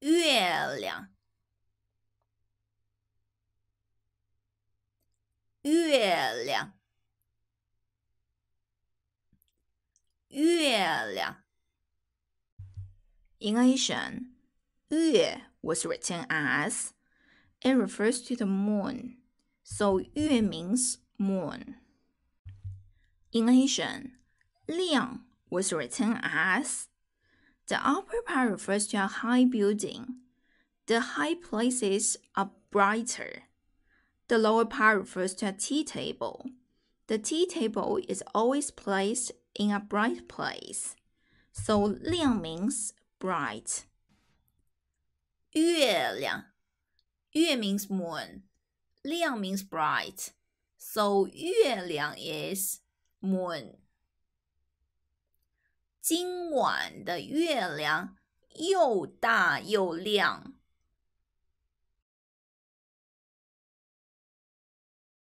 月亮，月亮，月亮。In Asian, 月 was written as it refers to the moon, so 月 means moon. In Asian, 亮 was written as the upper part refers to a high building. The high places are brighter. The lower part refers to a tea table. The tea table is always placed in a bright place. So 亮 means bright. 月亮.月 means moon. 亮 means bright. So 月亮 is moon. 今晚的月亮又大又亮。